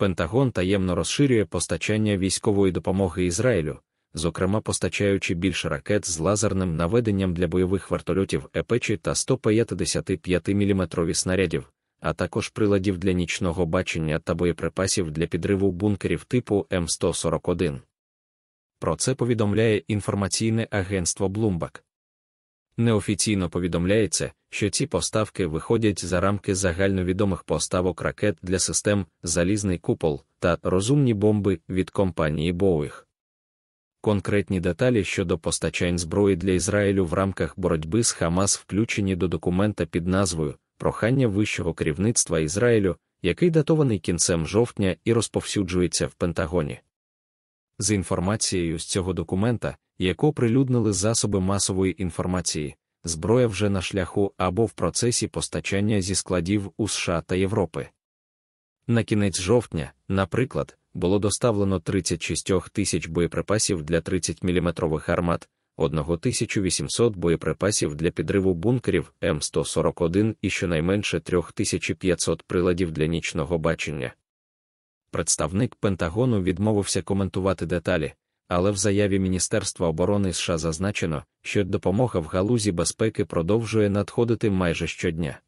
Пентагон таємно розширює постачання військової допомоги Ізраїлю, зокрема постачаючи більше ракет з лазерним наведенням для бойових вертольотів Епечі та 155 мм снарядів, а також приладів для нічного бачення та боєприпасів для підриву бункерів типу М141. Про це повідомляє інформаційне агентство Bloomberg. Неофіційно повідомляється, що ці поставки виходять за рамки загальновідомих поставок ракет для систем Залізний купол та розумні бомби від компанії Боуих? Конкретні деталі щодо постачань зброї для Ізраїлю в рамках боротьби з Хамас включені до документа під назвою Прохання вищого керівництва Ізраїлю, який датований кінцем жовтня і розповсюджується в Пентагоні. З інформацією з цього документа, яку оприлюднили засоби масової інформації, зброя вже на шляху або в процесі постачання зі складів у США та Європи. На кінець жовтня, наприклад, було доставлено 36 тисяч боєприпасів для 30-мм гармат, 1800 боєприпасів для підриву бункерів М141 і щонайменше 3500 приладів для нічного бачення. Представник Пентагону відмовився коментувати деталі, але в заяві Міністерства оборони США зазначено, що допомога в галузі безпеки продовжує надходити майже щодня.